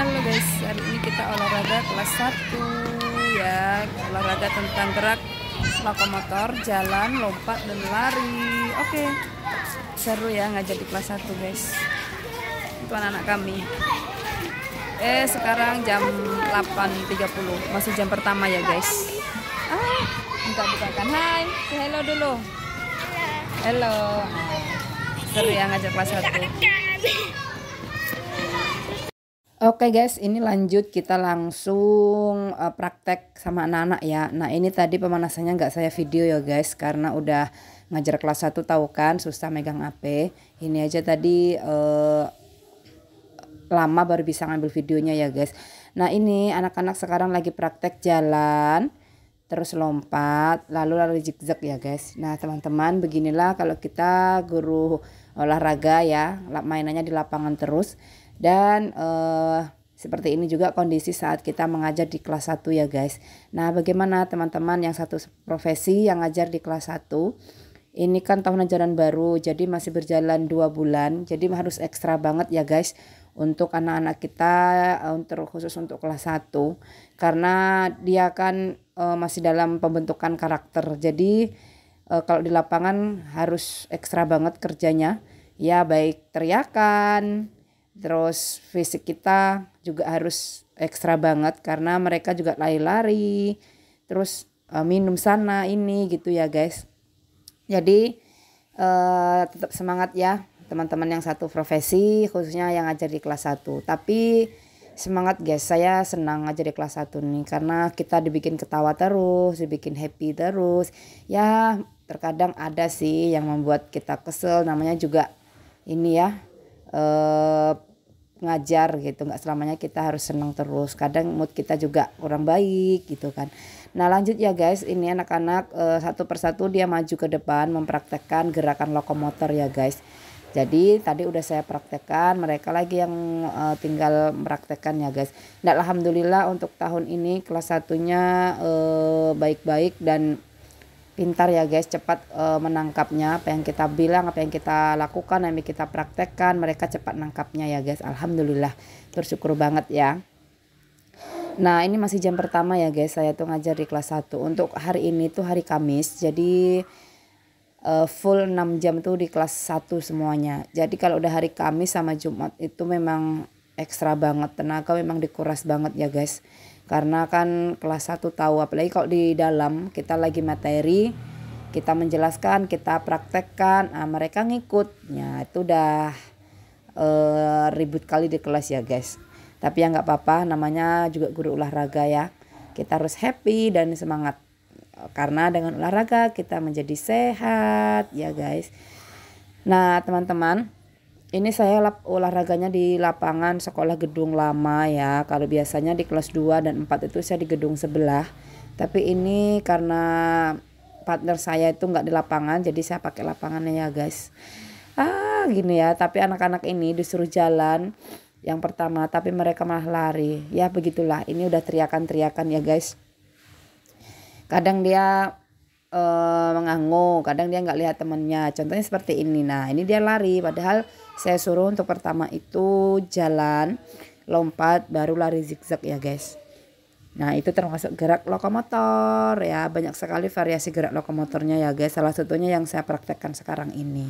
Halo guys, hari ini kita olahraga kelas 1 ya Olahraga tentang gerak lokomotor, jalan, lompat, dan lari Oke, okay. seru ya ngajar di kelas 1 guys Itu anak-anak kami Eh, sekarang jam 8.30 Masih jam pertama ya guys Ah, Minta bukakan Hai, hello dulu Hello Seru ya ngajar kelas 1 Oke guys, ini lanjut kita langsung uh, praktek sama anak-anak ya. Nah ini tadi pemanasannya nggak saya video ya guys, karena udah ngajar kelas 1 tahu kan, susah megang HP. Ini aja tadi uh, lama baru bisa ngambil videonya ya guys. Nah ini anak-anak sekarang lagi praktek jalan, terus lompat, lalu lalu zigzag ya guys. Nah teman-teman beginilah kalau kita guru olahraga ya, mainannya di lapangan terus. Dan uh, seperti ini juga kondisi saat kita mengajar di kelas 1 ya guys. Nah, bagaimana teman-teman yang satu profesi yang ngajar di kelas 1? Ini kan tahun ajaran baru, jadi masih berjalan dua bulan. Jadi harus ekstra banget ya guys untuk anak-anak kita eh, untuk khusus untuk kelas 1 karena dia kan uh, masih dalam pembentukan karakter. Jadi uh, kalau di lapangan harus ekstra banget kerjanya. Ya baik teriakan, Terus fisik kita juga harus ekstra banget karena mereka juga lari-lari, terus uh, minum sana ini gitu ya guys. Jadi uh, tetap semangat ya teman-teman yang satu profesi khususnya yang ngajar di kelas 1. Tapi semangat guys, saya senang ngajar di kelas 1 nih karena kita dibikin ketawa terus, dibikin happy terus. Ya terkadang ada sih yang membuat kita kesel namanya juga ini ya eh, ngajar gitu nggak selamanya kita harus senang terus kadang mood kita juga kurang baik gitu kan nah lanjut ya guys ini anak-anak e, satu persatu dia maju ke depan mempraktekkan gerakan lokomotor ya guys jadi tadi udah saya praktekkan mereka lagi yang e, tinggal praktekkan ya guys nah alhamdulillah untuk tahun ini kelas satunya baik eh, baik-baik dan pintar ya guys cepat e, menangkapnya apa yang kita bilang apa yang kita lakukan apa yang kita praktekkan mereka cepat nangkapnya ya guys alhamdulillah bersyukur banget ya Nah ini masih jam pertama ya guys saya tuh ngajar di kelas 1 untuk hari ini tuh hari Kamis jadi uh, full 6 jam tuh di kelas 1 semuanya jadi kalau udah hari Kamis sama Jumat itu memang ekstra banget tenaga memang dikuras banget ya guys karena kan kelas 1 tahu apalagi kalau di dalam kita lagi materi kita menjelaskan kita praktekkan nah, mereka ngikutnya itu udah e, ribut kali di kelas ya guys tapi ya nggak apa-apa namanya juga guru olahraga ya kita harus happy dan semangat karena dengan olahraga kita menjadi sehat ya guys nah teman-teman ini saya olahraganya di lapangan sekolah gedung lama ya. Kalau biasanya di kelas 2 dan 4 itu saya di gedung sebelah. Tapi ini karena partner saya itu nggak di lapangan, jadi saya pakai lapangannya ya, guys. Ah, gini ya. Tapi anak-anak ini disuruh jalan yang pertama, tapi mereka malah lari. Ya begitulah. Ini udah teriakan-teriakan ya, guys. Kadang dia uh, mengangguk, kadang dia nggak lihat temennya. Contohnya seperti ini. Nah, ini dia lari padahal saya suruh untuk pertama itu jalan lompat baru lari zigzag ya guys nah itu termasuk gerak lokomotor ya banyak sekali variasi gerak lokomotornya ya guys salah satunya yang saya praktekkan sekarang ini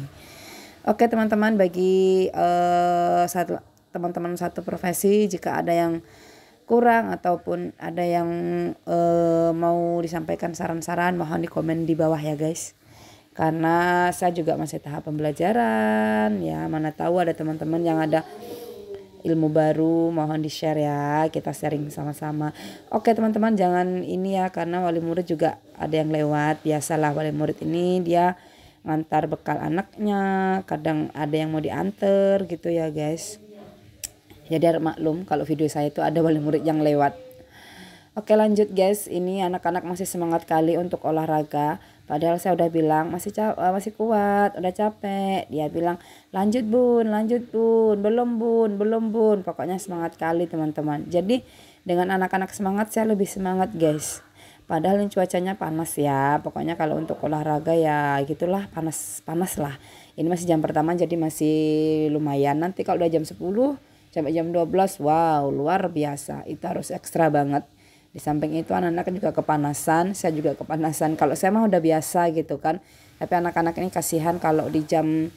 oke teman-teman bagi eh, teman teman-teman satu profesi jika ada yang kurang ataupun ada yang uh, mau disampaikan saran-saran mohon di komen di bawah ya guys karena saya juga masih tahap pembelajaran ya mana tahu ada teman-teman yang ada ilmu baru mohon di share ya kita sharing sama-sama oke teman-teman jangan ini ya karena wali murid juga ada yang lewat biasalah wali murid ini dia ngantar bekal anaknya kadang ada yang mau diantar gitu ya guys jadi harus maklum kalau video saya itu ada wali murid yang lewat oke lanjut guys ini anak-anak masih semangat kali untuk olahraga Padahal saya udah bilang masih ca eh, masih kuat, udah capek. Dia bilang lanjut bun, lanjut bun, belum bun, belum bun. Pokoknya semangat kali teman-teman. Jadi dengan anak-anak semangat saya lebih semangat guys. Padahal ini cuacanya panas ya. Pokoknya kalau untuk olahraga ya gitulah panas panas lah. Ini masih jam pertama jadi masih lumayan. Nanti kalau udah jam 10 sampai jam 12 wow luar biasa. Itu harus ekstra banget di samping itu anak-anak juga kepanasan, saya juga kepanasan. Kalau saya mah udah biasa gitu kan. Tapi anak-anak ini kasihan kalau di jam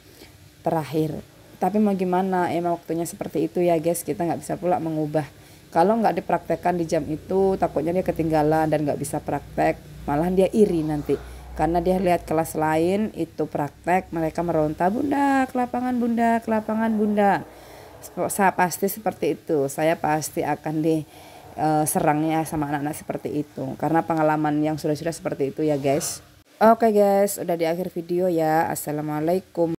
terakhir. Tapi mau gimana, emang waktunya seperti itu ya guys, kita nggak bisa pula mengubah. Kalau nggak dipraktekkan di jam itu, takutnya dia ketinggalan dan nggak bisa praktek. Malahan dia iri nanti. Karena dia lihat kelas lain itu praktek, mereka meronta, bunda, ke lapangan bunda, ke lapangan bunda. Saya pasti seperti itu, saya pasti akan di uh, serangnya sama anak-anak seperti itu karena pengalaman yang sudah-sudah seperti itu ya guys oke okay guys udah di akhir video ya assalamualaikum